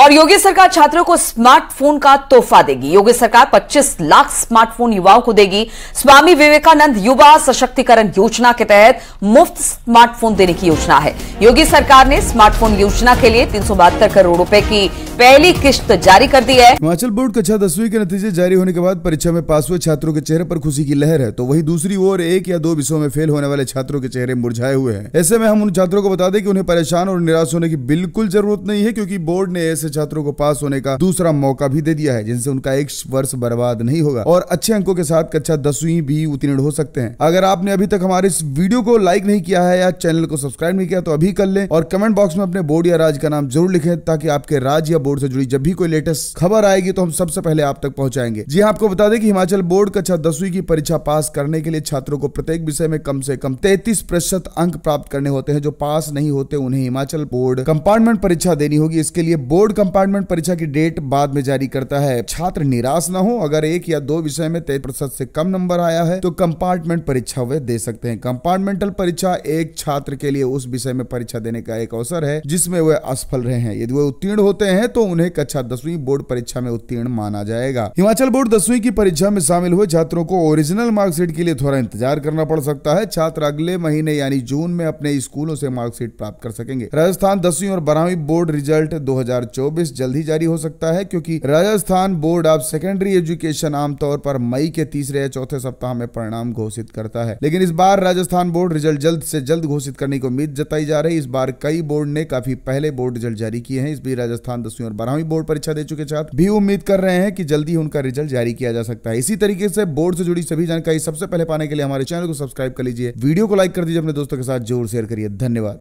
और योगी सरकार छात्रों को स्मार्टफोन का तोहफा देगी योगी सरकार 25 लाख स्मार्टफोन युवाओं को देगी स्वामी विवेकानंद युवा सशक्तिकरण योजना के तहत मुफ्त स्मार्टफोन देने की योजना है योगी सरकार ने स्मार्टफोन योजना के लिए तीन करोड़ रुपए की पहली किश्त तो जारी कर दी है हिमाचल बोर्ड कक्षा दसवीं के नतीजे जारी होने के बाद परीक्षा में पास हुए छात्रों के चेहरे पर खुशी की लहर है तो वही दूसरी ओर एक या दो विषयों में फेल होने वाले छात्रों के चेहरे मुरझाए हुए हैं ऐसे में हम उन छात्रों को बता दें कि उन्हें परेशान और निराश होने की बिल्कुल जरूरत नहीं है क्योंकि बोर्ड ने ऐसे छात्रों को पास होने का दूसरा मौका भी दे दिया है जिनसे उनका एक वर्ष बर्बाद नहीं होगा और अच्छे अंकों के साथ कक्षा दसवीं भी उत्तीर्ण हो सकते हैं अगर आपने अभी तक हमारे इस वीडियो को लाइक नहीं किया है या चैनल को सब्सक्राइब नहीं किया तो अभी कर लें और कमेंट बॉक्स में अपने बोर्ड या राज्य का नाम जरूर लिखें ताकि आपके राज्य या बोर्ड से जुड़ी जब भी कोई लेटेस्ट खबर आएगी तो हम सबसे पहले आप तक पहुंचाएंगे जी हाँ, आपको बता दें कि हिमाचल बोर्ड कक्षा दसवीं की परीक्षा पास करने के लिए छात्रों को प्रत्येक विषय में कम से कम तैतीस प्रतिशत अंक प्राप्त करने होते हैं जो पास नहीं होते उन्हें हिमाचल बोर्ड कंपार्टमेंट परीक्षा देनी होगी इसके लिए बोर्ड कंपार्टमेंट परीक्षा की डेट बाद में जारी करता है छात्र निराश न हो अगर एक या दो विषय में तेईस प्रतिशत से कम नंबर आया है तो कंपार्टमेंट परीक्षा वे दे सकते हैं कंपार्टमेंटल परीक्षा एक छात्र के लिए उस विषय में परीक्षा देने का एक अवसर है जिसमें वे असफल रहे हैं यदि वे उत्तीर्ण होते हैं तो तो उन्हें कक्षा दसवीं बोर्ड परीक्षा में उत्तीर्ण माना जाएगा हिमाचल बोर्ड दसवीं की परीक्षा में शामिल हुए छात्रों को ओरिजिनल मार्कशीट के लिए थोड़ा इंतजार करना पड़ सकता है छात्र अगले महीने यानी जून में अपने स्कूलों से मार्कशीट प्राप्त कर सकेंगे राजस्थान दसवीं और बारहवीं बोर्ड रिजल्ट दो जल्द ही जारी हो सकता है क्योंकि Rajasthan board of secondary education आमतौर पर मई के तीसरे या चौथे सप्ताह में परिणाम घोषित करता है लेकिन इस बार राजस्थान बोर्ड रिजल्ट जल्द से जल्द घोषित करने की उम्मीद जताई जा रही इस बार कई बोर्ड ने काफी पहले बोर्ड रिजल्ट जारी किए हैं इस बीच राजस्थान दसवीं दसवीं और बारहवीं बोर्ड परीक्षा दे चुके छात्र भी उम्मीद कर रहे हैं कि जल्दी उनका रिजल्ट जारी किया जा सकता है इसी तरीके से बोर्ड से जुड़ी सभी जानकारी सबसे पहले पाने के लिए हमारे चैनल को सब्सक्राइब कर लीजिए वीडियो को लाइक कर दीजिए अपने दोस्तों के साथ जोर शेयर करिए धन्यवाद